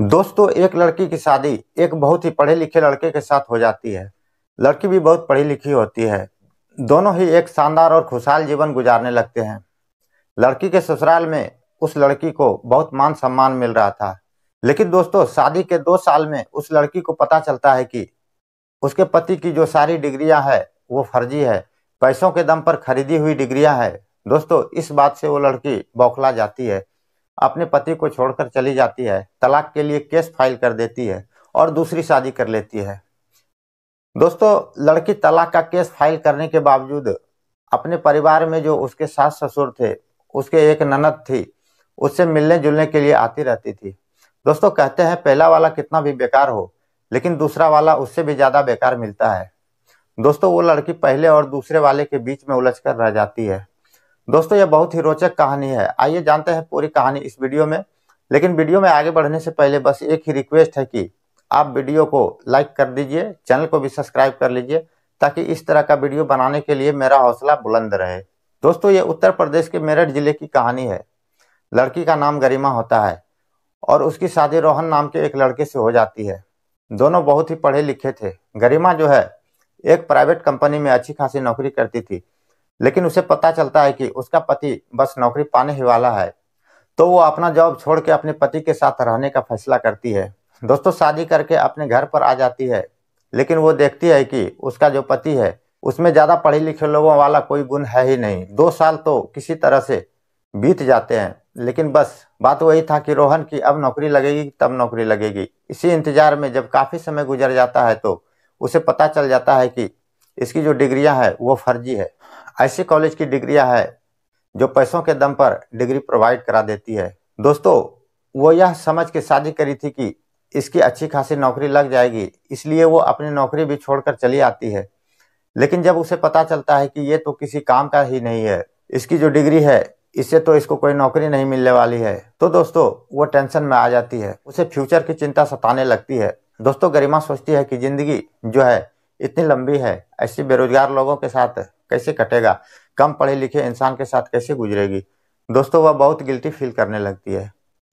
दोस्तों एक लड़की की शादी एक बहुत ही पढ़े लिखे लड़के के साथ हो जाती है लड़की भी बहुत पढ़ी लिखी होती है दोनों ही एक शानदार और खुशहाल जीवन गुजारने लगते हैं लड़की के ससुराल में उस लड़की को बहुत मान सम्मान मिल रहा था लेकिन दोस्तों शादी के दो साल में उस लड़की को पता चलता है कि उसके पति की जो सारी डिग्रियां है वो फर्जी है पैसों के दम पर खरीदी हुई डिग्रियां है दोस्तों इस बात से वो लड़की बौखला जाती है अपने पति को छोड़कर चली जाती है तलाक के लिए केस फाइल कर देती है और दूसरी शादी कर लेती है दोस्तों लड़की तलाक का केस फाइल करने के बावजूद अपने परिवार में जो उसके सास ससुर थे उसके एक ननद थी उससे मिलने जुलने के लिए आती रहती थी दोस्तों कहते हैं पहला वाला कितना भी बेकार हो लेकिन दूसरा वाला उससे भी ज़्यादा बेकार मिलता है दोस्तों वो लड़की पहले और दूसरे वाले के बीच में उलझ कर रह जाती है दोस्तों यह बहुत ही रोचक कहानी है आइए जानते हैं पूरी कहानी इस वीडियो में लेकिन वीडियो में आगे बढ़ने से पहले बस एक ही रिक्वेस्ट है कि आप वीडियो को लाइक कर दीजिए चैनल को भी सब्सक्राइब कर लीजिए ताकि इस तरह का वीडियो बनाने के लिए मेरा हौसला बुलंद रहे दोस्तों ये उत्तर प्रदेश के मेरठ जिले की कहानी है लड़की का नाम गरिमा होता है और उसकी शादी रोहन नाम के एक लड़के से हो जाती है दोनों बहुत ही पढ़े लिखे थे गरिमा जो है एक प्राइवेट कंपनी में अच्छी खासी नौकरी करती थी लेकिन उसे पता चलता है कि उसका पति बस नौकरी पाने ही वाला है तो वो अपना जॉब छोड़ के अपने पति के साथ रहने का फैसला करती है दोस्तों शादी करके अपने घर पर आ जाती है लेकिन वो देखती है कि उसका जो पति है उसमें ज़्यादा पढ़े लिखे लोगों वाला कोई गुण है ही नहीं दो साल तो किसी तरह से बीत जाते हैं लेकिन बस बात वही था कि रोहन की अब नौकरी लगेगी तब नौकरी लगेगी इसी इंतज़ार में जब काफ़ी समय गुजर जाता है तो उसे पता चल जाता है कि इसकी जो डिग्रियां हैं वो फर्जी है ऐसे कॉलेज की डिग्रियां है जो पैसों के दम पर डिग्री प्रोवाइड करा देती है दोस्तों वो यह समझ के शादी करी थी कि इसकी अच्छी खासी नौकरी लग जाएगी इसलिए वो अपनी नौकरी भी छोड़कर चली आती है लेकिन जब उसे पता चलता है कि ये तो किसी काम का ही नहीं है इसकी जो डिग्री है इससे तो इसको कोई नौकरी नहीं मिलने वाली है तो दोस्तों वो टेंशन में आ जाती है उसे फ्यूचर की चिंता सताने लगती है दोस्तों गरिमा सोचती है कि जिंदगी जो है इतनी लंबी है ऐसे बेरोजगार लोगों के साथ कैसे कटेगा कम पढ़े लिखे इंसान के साथ कैसे गुजरेगी दोस्तों वह बहुत गिल्टी फील करने लगती है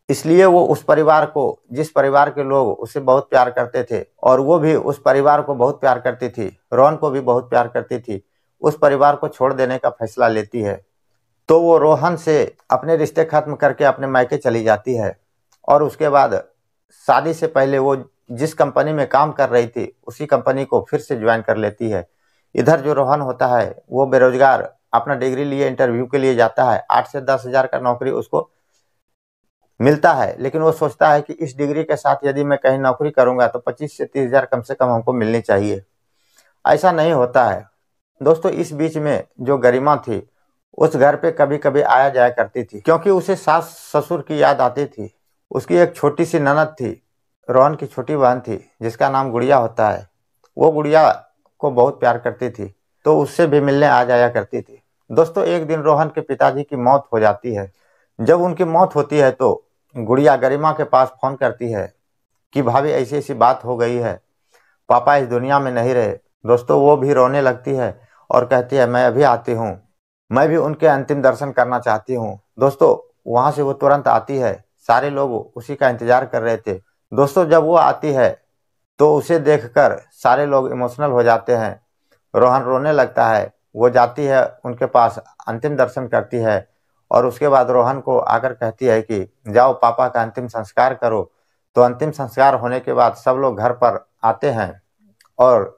इसलिए वो उस परिवार को जिस परिवार के लोग उसे बहुत प्यार करते थे और वो भी उस परिवार को बहुत प्यार करती थी रोहन को भी बहुत प्यार करती थी उस परिवार को छोड़ देने का फैसला लेती है तो वो रोहन से अपने रिश्ते खत्म करके अपने मायके चली जाती है और उसके बाद शादी से पहले वो जिस कंपनी में काम कर रही थी उसी कंपनी को फिर से ज्वाइन कर लेती है इधर जो रोहन होता है वो बेरोजगार अपना डिग्री लिए इंटरव्यू के लिए जाता है आठ से दस हज़ार का नौकरी उसको मिलता है लेकिन वो सोचता है कि इस डिग्री के साथ यदि मैं कहीं नौकरी करूंगा तो पच्चीस से तीस हज़ार कम से कम हमको मिलनी चाहिए ऐसा नहीं होता है दोस्तों इस बीच में जो गरिमा थी उस घर पे कभी कभी आया जाया करती थी क्योंकि उसे सास ससुर की याद आती थी उसकी एक छोटी सी ननद थी रोहन की छोटी बहन थी जिसका नाम गुड़िया होता है वो गुड़िया को बहुत प्यार करती थी तो उससे भी मिलने आ जाया करती थी दोस्तों एक दिन रोहन के पिताजी की मौत हो जाती है जब उनकी मौत होती है तो गुड़िया गरिमा के पास फोन करती है कि भाभी ऐसी ऐसी बात हो गई है पापा इस दुनिया में नहीं रहे दोस्तों वो भी रोने लगती है और कहती है मैं अभी आती हूँ मैं भी उनके अंतिम दर्शन करना चाहती हूँ दोस्तों वहां से वो तुरंत आती है सारे लोग उसी का इंतजार कर रहे थे दोस्तों जब वो आती है तो उसे देखकर सारे लोग इमोशनल हो जाते हैं रोहन रोने लगता है वो जाती है उनके पास अंतिम दर्शन करती है और उसके बाद रोहन को आकर कहती है कि जाओ पापा का अंतिम संस्कार करो तो अंतिम संस्कार होने के बाद सब लोग घर पर आते हैं और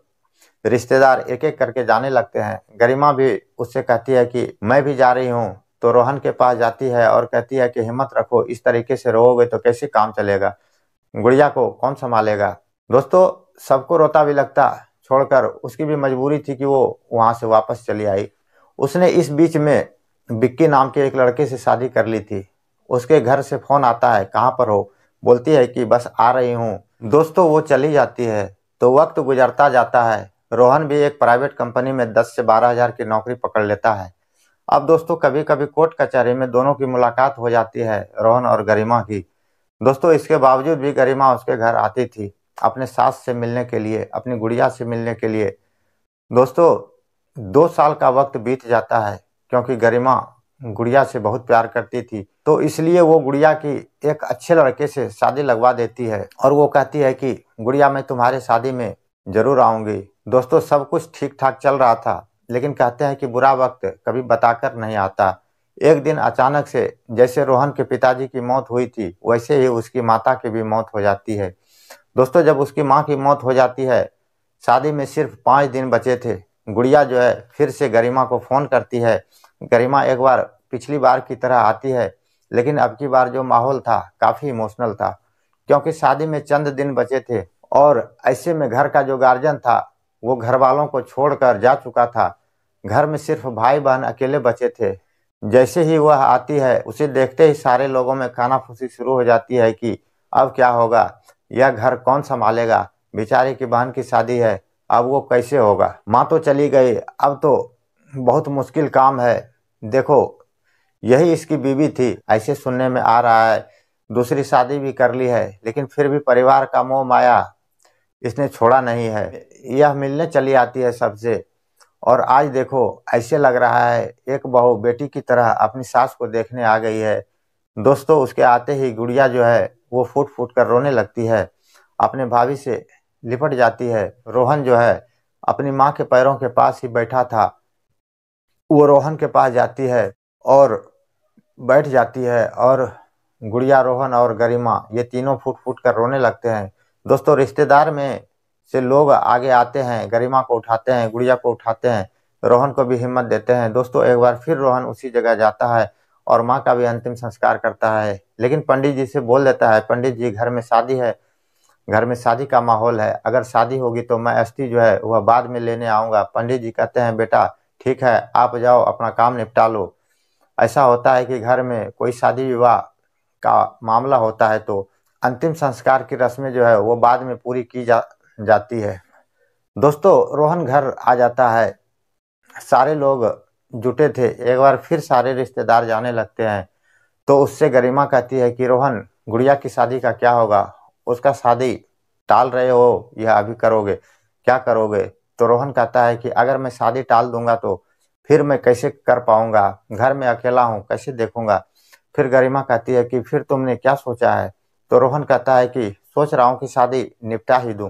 रिश्तेदार एक एक करके जाने लगते हैं गरिमा भी उससे कहती है कि मैं भी जा रही हूँ तो रोहन के पास जाती है और कहती है कि हिम्मत रखो इस तरीके से रहोगे तो कैसे काम चलेगा गुड़िया को कौन संभालेगा दोस्तों सबको रोता भी लगता छोड़कर उसकी भी मजबूरी थी कि वो वहाँ से वापस चली आई उसने इस बीच में बिक्की नाम के एक लड़के से शादी कर ली थी उसके घर से फ़ोन आता है कहाँ पर हो बोलती है कि बस आ रही हूँ दोस्तों वो चली जाती है तो वक्त गुजरता जाता है रोहन भी एक प्राइवेट कंपनी में दस से बारह हज़ार की नौकरी पकड़ लेता है अब दोस्तों कभी कभी कोर्ट कचहरी में दोनों की मुलाकात हो जाती है रोहन और गरिमा की दोस्तों इसके बावजूद भी गरिमा उसके घर आती थी अपने सास से मिलने के लिए अपनी गुड़िया से मिलने के लिए दोस्तों दो साल का वक्त बीत जाता है क्योंकि गरिमा गुड़िया से बहुत प्यार करती थी तो इसलिए वो गुड़िया की एक अच्छे लड़के से शादी लगवा देती है और वो कहती है कि गुड़िया मैं तुम्हारे शादी में जरूर आऊंगी दोस्तों सब कुछ ठीक ठाक चल रहा था लेकिन कहते हैं कि बुरा वक्त कभी बताकर नहीं आता एक दिन अचानक से जैसे रोहन के पिताजी की मौत हुई थी वैसे ही उसकी माता की भी मौत हो जाती है दोस्तों जब उसकी माँ की मौत हो जाती है शादी में सिर्फ पाँच दिन बचे थे गुड़िया जो है फिर से गरिमा को फ़ोन करती है गरिमा एक बार पिछली बार की तरह आती है लेकिन अब की बार जो माहौल था काफ़ी इमोशनल था क्योंकि शादी में चंद दिन बचे थे और ऐसे में घर का जो गार्जियन था वो घर वालों को छोड़कर जा चुका था घर में सिर्फ भाई बहन अकेले बचे थे जैसे ही वह आती है उसे देखते ही सारे लोगों में खाना फूसी शुरू हो जाती है कि अब क्या होगा यह घर कौन संभालेगा बेचारे की बहन की शादी है अब वो कैसे होगा माँ तो चली गई अब तो बहुत मुश्किल काम है देखो यही इसकी बीवी थी ऐसे सुनने में आ रहा है दूसरी शादी भी कर ली है लेकिन फिर भी परिवार का मोह माया इसने छोड़ा नहीं है यह मिलने चली आती है सबसे और आज देखो ऐसे लग रहा है एक बहू बेटी की तरह अपनी सास को देखने आ गई है दोस्तों उसके आते ही गुड़िया जो है वो फूट फूट कर रोने लगती है अपने भाभी से लिपट जाती है रोहन जो है अपनी माँ के पैरों के पास ही बैठा था वो रोहन के पास जाती है और बैठ जाती है और गुड़िया रोहन और गरिमा ये तीनों फूट फूट कर रोने लगते हैं दोस्तों रिश्तेदार में से लोग आगे आते हैं गरिमा को उठाते हैं गुड़िया को उठाते हैं रोहन को भी हिम्मत देते हैं दोस्तों एक बार फिर रोहन उसी जगह जाता है और माँ का भी अंतिम संस्कार करता है लेकिन पंडित जी से बोल देता है पंडित जी घर में शादी है घर में शादी का माहौल है अगर शादी होगी तो मैं अस्थि जो है वह बाद में लेने आऊँगा पंडित जी कहते हैं बेटा ठीक है आप जाओ अपना काम निपटा लो ऐसा होता है कि घर में कोई शादी विवाह का मामला होता है तो अंतिम संस्कार की रस्में जो है वो बाद में पूरी की जा जाती है दोस्तों रोहन घर आ जाता है सारे लोग जुटे थे एक बार फिर सारे रिश्तेदार जाने लगते हैं तो उससे गरिमा कहती है कि रोहन गुड़िया की शादी का क्या होगा उसका शादी टाल रहे हो या अभी करोगे क्या करोगे तो रोहन कहता है कि अगर मैं शादी टाल दूंगा तो फिर मैं कैसे कर पाऊंगा घर में अकेला हूँ कैसे देखूंगा फिर गरिमा कहती है कि फिर तुमने क्या सोचा है तो रोहन कहता है कि सोच रहा हूँ कि शादी निपटा ही दूं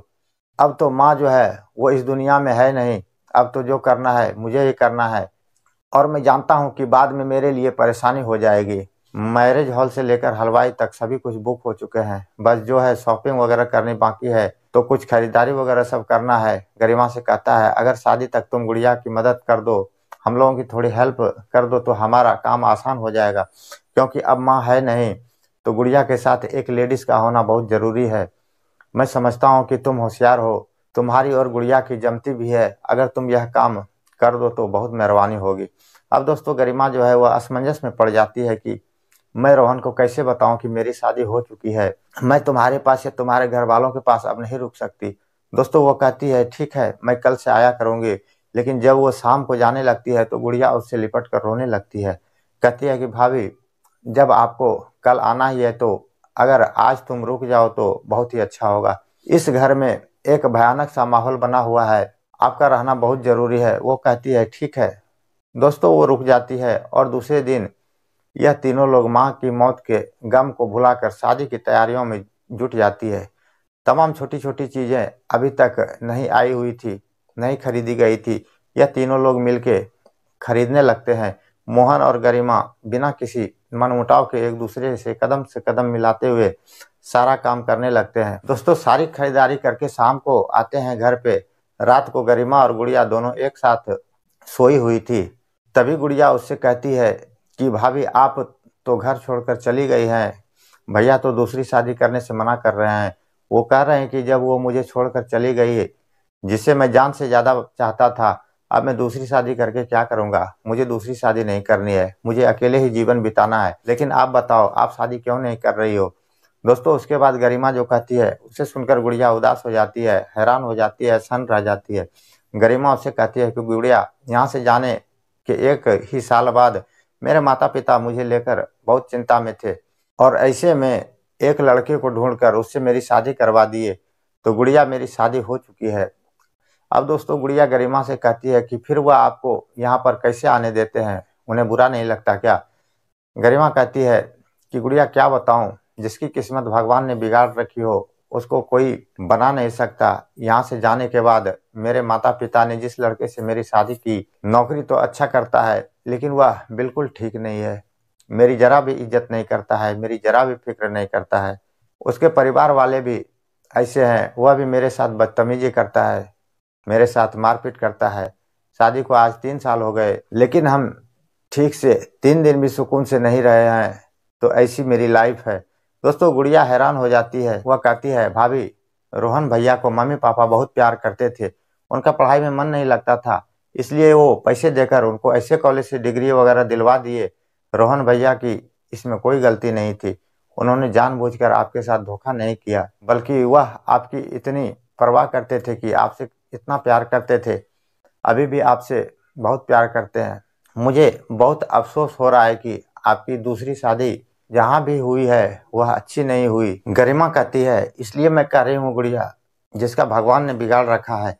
अब तो माँ जो है वो इस दुनिया में है नहीं अब तो जो करना है मुझे ही करना है और मैं जानता हूँ कि बाद में मेरे लिए परेशानी हो जाएगी मैरिज हॉल से लेकर हलवाई तक सभी कुछ बुक हो चुके हैं बस जो है शॉपिंग वगैरह करनी बाकी है तो कुछ खरीदारी वगैरह सब करना है गरिमा से कहता है अगर शादी तक तुम गुड़िया की मदद कर दो हम लोगों की थोड़ी हेल्प कर दो तो हमारा काम आसान हो जाएगा क्योंकि अब माँ है नहीं तो गुड़िया के साथ एक लेडीज़ का होना बहुत ज़रूरी है मैं समझता हूँ कि तुम होशियार हो तुम्हारी और गुड़िया की जमती भी है अगर तुम यह काम कर दो तो बहुत मेहरबानी होगी अब दोस्तों गरिमा जो है वह असमंजस में पड़ जाती है कि मैं रोहन को कैसे बताऊं कि मेरी शादी हो चुकी है मैं तुम्हारे पास या तुम्हारे घर वालों के पास अब नहीं रुक सकती दोस्तों वो कहती है ठीक है मैं कल से आया करूँगी लेकिन जब वो शाम को जाने लगती है तो गुड़िया उससे लिपट कर रोने लगती है कहती है कि भाभी जब आपको कल आना ही है तो अगर आज तुम रुक जाओ तो बहुत ही अच्छा होगा इस घर में एक भयानक सा माहौल बना हुआ है आपका रहना बहुत ज़रूरी है वो कहती है ठीक है दोस्तों वो रुक जाती है और दूसरे दिन यह तीनों लोग माँ की मौत के गम को भुलाकर शादी की तैयारियों में जुट जाती है तमाम छोटी छोटी चीज़ें अभी तक नहीं आई हुई थी नहीं खरीदी गई थी यह तीनों लोग मिलके खरीदने लगते हैं मोहन और गरिमा बिना किसी मनमुटाव के एक दूसरे से कदम से कदम मिलाते हुए सारा काम करने लगते हैं दोस्तों सारी खरीदारी करके शाम को आते हैं घर पे रात को गरिमा और गुड़िया दोनों एक साथ सोई हुई थी तभी गुड़िया उससे कहती है कि भाभी आप तो घर छोड़कर चली गई हैं भैया तो दूसरी शादी करने से मना कर रहे हैं वो कह रहे हैं कि जब वो मुझे छोड़कर चली गई जिसे मैं जान से ज़्यादा चाहता था अब मैं दूसरी शादी करके क्या करूँगा मुझे दूसरी शादी नहीं करनी है मुझे अकेले ही जीवन बिताना है लेकिन आप बताओ आप शादी क्यों नहीं कर रही हो दोस्तों उसके बाद गरिमा जो कहती है उसे सुनकर गुड़िया उदास हो जाती है हैरान हो जाती है सन रह जाती है गरिमा उसे कहती है कि गुड़िया यहाँ से जाने के एक ही साल बाद मेरे माता पिता मुझे लेकर बहुत चिंता में थे और ऐसे में एक लड़के को ढूंढकर उससे मेरी शादी करवा दिए तो गुड़िया मेरी शादी हो चुकी है अब दोस्तों गुड़िया गरिमा से कहती है कि फिर वह आपको यहाँ पर कैसे आने देते हैं उन्हें बुरा नहीं लगता क्या गरिमा कहती है कि गुड़िया क्या बताऊँ जिसकी किस्मत भगवान ने बिगाड़ रखी हो उसको कोई बना नहीं सकता यहाँ से जाने के बाद मेरे माता पिता ने जिस लड़के से मेरी शादी की नौकरी तो अच्छा करता है लेकिन वह बिल्कुल ठीक नहीं है मेरी जरा भी इज्जत नहीं करता है मेरी जरा भी फिक्र नहीं करता है उसके परिवार वाले भी ऐसे हैं वह भी मेरे साथ बदतमीजी करता है मेरे साथ मारपीट करता है शादी को आज तीन साल हो गए लेकिन हम ठीक से तीन दिन भी सुकून से नहीं रहे हैं तो ऐसी मेरी लाइफ है दोस्तों गुड़िया हैरान हो जाती है वह कहती है भाभी रोहन भैया को मम्मी पापा बहुत प्यार करते थे उनका पढ़ाई में मन नहीं लगता था इसलिए वो पैसे देकर उनको ऐसे कॉलेज से डिग्री वगैरह दिलवा दिए रोहन भैया की इसमें कोई गलती नहीं थी उन्होंने जानबूझकर आपके साथ धोखा नहीं किया बल्कि वह आपकी इतनी परवाह करते थे कि आपसे इतना प्यार करते थे अभी भी आपसे बहुत प्यार करते हैं मुझे बहुत अफसोस हो रहा है कि आपकी दूसरी शादी जहाँ भी हुई है वह अच्छी नहीं हुई गरिमा कहती है इसलिए मैं कह रही हूँ गुड़िया जिसका भगवान ने बिगाड़ रखा है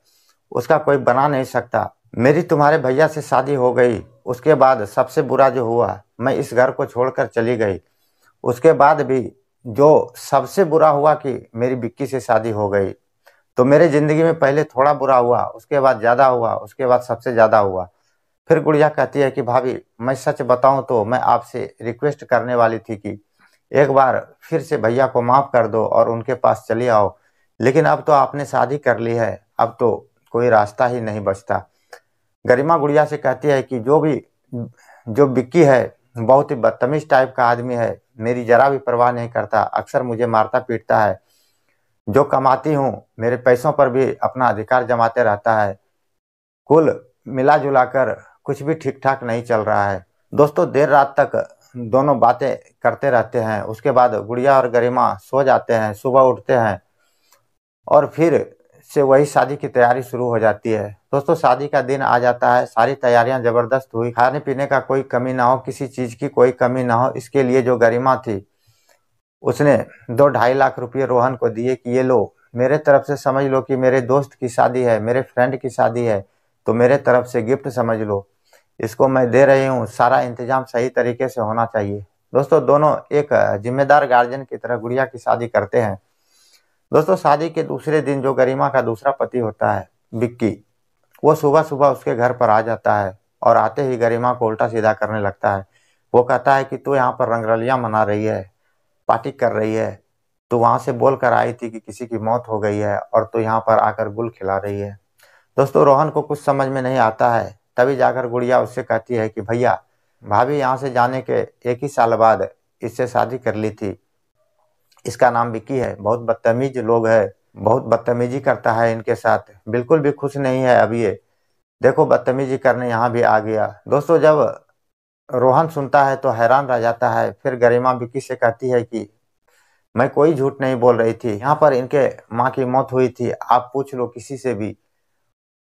उसका कोई बना नहीं सकता मेरी तुम्हारे भैया से शादी हो गई उसके बाद सबसे बुरा जो हुआ मैं इस घर को छोड़कर चली गई उसके बाद भी जो सबसे बुरा हुआ कि मेरी बिक्की से शादी हो गई तो मेरे ज़िंदगी में पहले थोड़ा बुरा हुआ उसके बाद ज़्यादा हुआ उसके बाद सबसे ज़्यादा हुआ फिर गुड़िया कहती है कि भाभी मैं सच बताऊं तो मैं आपसे रिक्वेस्ट करने वाली थी कि एक बार फिर से भैया को माफ कर दो और उनके पास चले आओ लेकिन अब तो आपने शादी कर ली है अब तो कोई रास्ता ही नहीं बचता गरिमा गुड़िया से कहती है कि जो भी जो बिक्की है बहुत ही बदतमीज टाइप का आदमी है मेरी जरा भी परवाह नहीं करता अक्सर मुझे मारता पीटता है जो कमाती हूँ मेरे पैसों पर भी अपना अधिकार जमाते रहता है कुल मिला जुला कर कुछ भी ठीक ठाक नहीं चल रहा है दोस्तों देर रात तक दोनों बातें करते रहते हैं उसके बाद गुड़िया और गरिमा सो जाते हैं सुबह उठते हैं और फिर से वही शादी की तैयारी शुरू हो जाती है दोस्तों शादी का दिन आ जाता है सारी तैयारियां ज़बरदस्त हुई खाने पीने का कोई कमी ना हो किसी चीज़ की कोई कमी ना हो इसके लिए जो गरिमा थी उसने दो ढाई लाख रुपये रोहन को दिए कि ये लो मेरे तरफ से समझ लो कि मेरे दोस्त की शादी है मेरे फ्रेंड की शादी है तो मेरे तरफ से गिफ्ट समझ लो इसको मैं दे रही हूँ सारा इंतजाम सही तरीके से होना चाहिए दोस्तों दोनों एक जिम्मेदार गार्जियन की तरह गुड़िया की शादी करते हैं दोस्तों शादी के दूसरे दिन जो गरिमा का दूसरा पति होता है विक्की वो सुबह सुबह उसके घर पर आ जाता है और आते ही गरिमा को उल्टा सीधा करने लगता है वो कहता है कि तू यहाँ पर रंगरलियाँ मना रही है पार्टी कर रही है तो वहाँ से बोल कर आई थी कि किसी की मौत हो गई है और तू यहाँ पर आकर गुल खिला रही है दोस्तों रोहन को कुछ समझ में नहीं आता है तभी जाकर गुड़िया उससे कहती है कि भैया भाभी यहाँ से जाने के एक ही साल बाद इससे शादी कर ली थी इसका नाम विक्की है बहुत बदतमीज लोग है बहुत बदतमीजी करता है इनके साथ बिल्कुल भी खुश नहीं है अब ये देखो बदतमीजी करने यहाँ भी आ गया दोस्तों जब रोहन सुनता है तो हैरान रह जाता है फिर गरिमा विक्की से कहती है कि मैं कोई झूठ नहीं बोल रही थी यहाँ पर इनके माँ की मौत हुई थी आप पूछ लो किसी से भी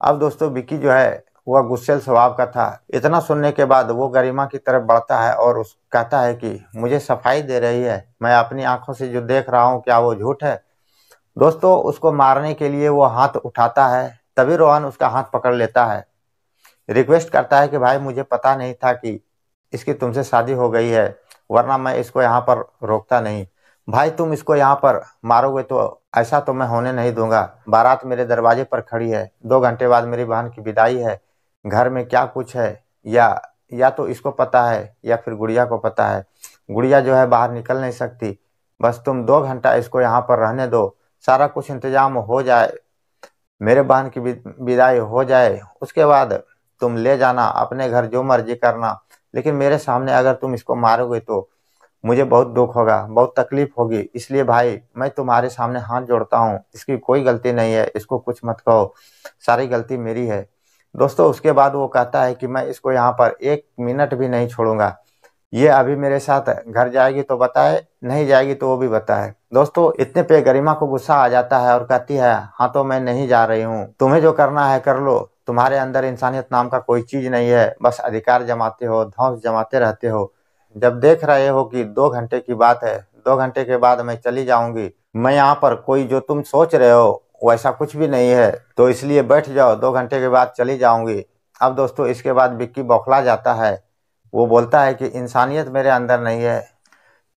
अब दोस्तों विक्की जो है वह गुस्सेल स्वभाव का था इतना सुनने के बाद वो गरिमा की तरफ बढ़ता है और उस कहता है कि मुझे सफाई दे रही है मैं अपनी आंखों से जो देख रहा हूँ क्या वो झूठ है दोस्तों उसको मारने के लिए वो हाथ उठाता है तभी रोहन उसका हाथ पकड़ लेता है रिक्वेस्ट करता है कि भाई मुझे पता नहीं था कि इसकी तुमसे शादी हो गई है वरना मैं इसको यहाँ पर रोकता नहीं भाई तुम इसको यहाँ पर मारोगे तो ऐसा तो मैं होने नहीं दूंगा बारात मेरे दरवाजे पर खड़ी है दो घंटे बाद मेरी बहन की विदाई है घर में क्या कुछ है या या तो इसको पता है या फिर गुड़िया को पता है गुड़िया जो है बाहर निकल नहीं सकती बस तुम दो घंटा इसको यहाँ पर रहने दो सारा कुछ इंतजाम हो जाए मेरे बहन की विदाई हो जाए उसके बाद तुम ले जाना अपने घर जो मर्जी करना लेकिन मेरे सामने अगर तुम इसको मारोगे तो मुझे बहुत दुख होगा बहुत तकलीफ होगी इसलिए भाई मैं तुम्हारे सामने हाथ जोड़ता हूँ इसकी कोई गलती नहीं है इसको कुछ मत कहो सारी गलती मेरी है दोस्तों उसके बाद वो कहता है कि मैं इसको यहाँ पर एक मिनट भी नहीं छोड़ूंगा ये अभी मेरे साथ घर जाएगी तो बताए नहीं जाएगी तो वो भी बताए दोस्तों इतने पे गरिमा को गुस्सा आ जाता है और कहती है हाँ तो मैं नहीं जा रही हूँ तुम्हें जो करना है कर लो तुम्हारे अंदर इंसानियत नाम का कोई चीज नहीं है बस अधिकार जमाते हो धौस जमाते रहते हो जब देख रहे हो कि दो घंटे की बात है दो घंटे के बाद मैं चली जाऊंगी मैं यहाँ पर कोई जो तुम सोच रहे हो वैसा कुछ भी नहीं है तो इसलिए बैठ जाओ दो घंटे के बाद चली जाऊंगी अब दोस्तों इसके बाद विक्की बौखला जाता है वो बोलता है कि इंसानियत मेरे अंदर नहीं है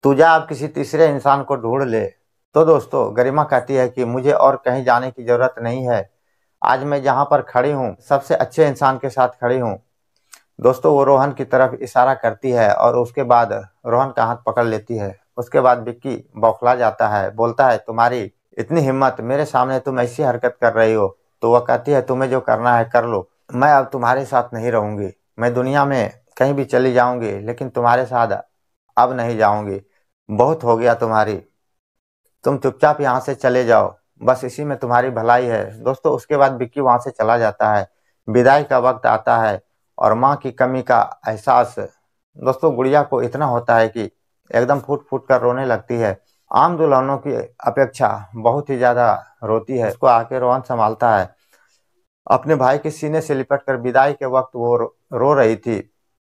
तू जा आप किसी तीसरे इंसान को ढूंढ ले तो दोस्तों गरिमा कहती है कि मुझे और कहीं जाने की ज़रूरत नहीं है आज मैं जहाँ पर खड़ी हूँ सबसे अच्छे इंसान के साथ खड़ी हूँ दोस्तों वो रोहन की तरफ इशारा करती है और उसके बाद रोहन का हाथ पकड़ लेती है उसके बाद विक्की बौखला जाता है बोलता है तुम्हारी इतनी हिम्मत मेरे सामने तुम ऐसी हरकत कर रही हो तो वह कहती है तुम्हें जो करना है कर लो मैं अब तुम्हारे साथ नहीं रहूँगी मैं दुनिया में कहीं भी चली जाऊंगी लेकिन तुम्हारे साथ अब नहीं जाऊंगी बहुत हो गया तुम्हारी तुम चुपचाप यहाँ से चले जाओ बस इसी में तुम्हारी भलाई है दोस्तों उसके बाद बिक्की वहाँ से चला जाता है विदाई का वक्त आता है और माँ की कमी का एहसास दोस्तों गुड़िया को इतना होता है कि एकदम फूट फूट कर रोने लगती है आम दुल्हनों की अपेक्षा बहुत ही ज़्यादा रोती है उसको आके रोहन संभालता है अपने भाई के सीने से लिपट कर विदाई के वक्त वो रो रही थी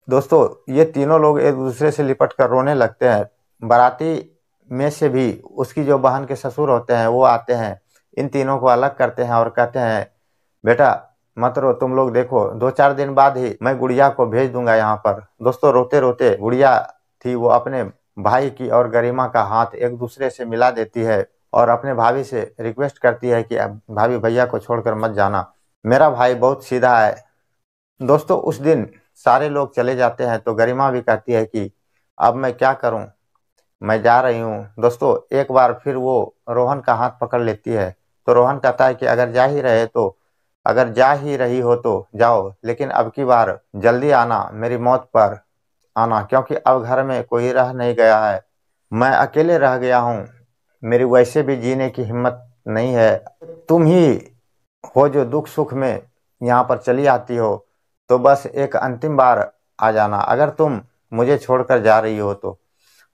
दोस्तों ये तीनों लोग एक दूसरे से लिपट कर रोने लगते हैं बाराती में से भी उसकी जो बहन के ससुर होते हैं वो आते हैं इन तीनों को अलग करते हैं और कहते हैं बेटा मत रो तुम लोग देखो दो चार दिन बाद ही मैं गुड़िया को भेज दूंगा यहाँ पर दोस्तों रोते रोते गुड़िया थी वो अपने भाई की और गरिमा का हाथ एक दूसरे से मिला देती है और अपने भाभी से रिक्वेस्ट करती है कि भाभी भैया को छोड़कर मत जाना मेरा भाई बहुत सीधा है दोस्तों उस दिन सारे लोग चले जाते हैं तो गरिमा भी कहती है कि अब मैं क्या करूं मैं जा रही हूं दोस्तों एक बार फिर वो रोहन का हाथ पकड़ लेती है तो रोहन कहता है कि अगर जा ही रहे तो अगर जा ही रही हो तो जाओ लेकिन अब की बार जल्दी आना मेरी मौत पर आना क्योंकि अब घर में कोई रह नहीं गया है मैं अकेले रह गया हूँ मेरी वैसे भी जीने की हिम्मत नहीं है तुम ही हो जो दुख सुख में यहाँ पर चली आती हो तो बस एक अंतिम बार आ जाना अगर तुम मुझे छोड़कर जा रही हो तो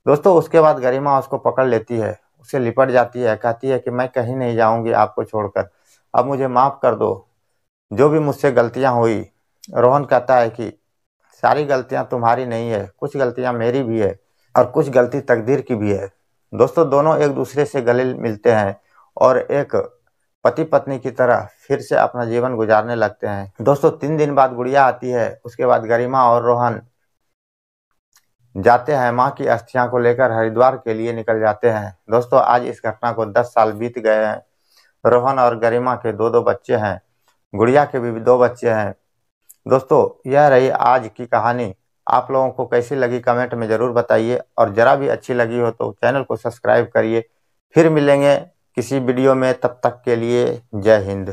दोस्तों उसके बाद गरिमा उसको पकड़ लेती है उसे लिपट जाती है कहती है कि मैं कहीं नहीं जाऊंगी आपको छोड़कर अब मुझे माफ़ कर दो जो भी मुझसे गलतियाँ हुई रोहन कहता है कि सारी गलतियां तुम्हारी नहीं है कुछ गलतियां मेरी भी है और कुछ गलती तकदीर की भी है दोस्तों दोनों एक दूसरे से गले मिलते हैं और एक पति पत्नी की तरह फिर से अपना जीवन गुजारने लगते हैं दोस्तों तीन दिन बाद गुड़िया आती है उसके बाद गरिमा और रोहन जाते हैं माँ की अस्थियां को लेकर हरिद्वार के लिए निकल जाते हैं दोस्तों आज इस घटना को दस साल बीत गए हैं रोहन और गरिमा के दो दो बच्चे हैं गुड़िया के भी दो बच्चे हैं दोस्तों यह रही आज की कहानी आप लोगों को कैसी लगी कमेंट में ज़रूर बताइए और ज़रा भी अच्छी लगी हो तो चैनल को सब्सक्राइब करिए फिर मिलेंगे किसी वीडियो में तब तक के लिए जय हिंद